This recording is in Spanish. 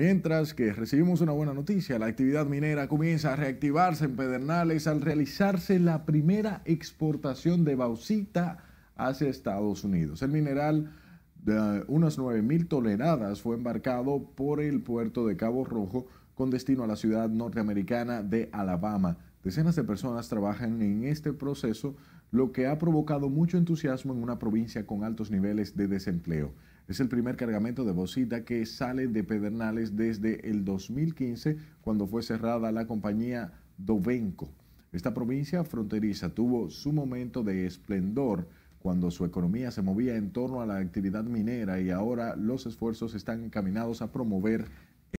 Mientras que recibimos una buena noticia, la actividad minera comienza a reactivarse en Pedernales al realizarse la primera exportación de bauxita hacia Estados Unidos. El mineral de unas 9.000 toneladas fue embarcado por el puerto de Cabo Rojo con destino a la ciudad norteamericana de Alabama. Decenas de personas trabajan en este proceso, lo que ha provocado mucho entusiasmo en una provincia con altos niveles de desempleo. Es el primer cargamento de bocita que sale de Pedernales desde el 2015, cuando fue cerrada la compañía Dovenco. Esta provincia fronteriza tuvo su momento de esplendor cuando su economía se movía en torno a la actividad minera y ahora los esfuerzos están encaminados a promover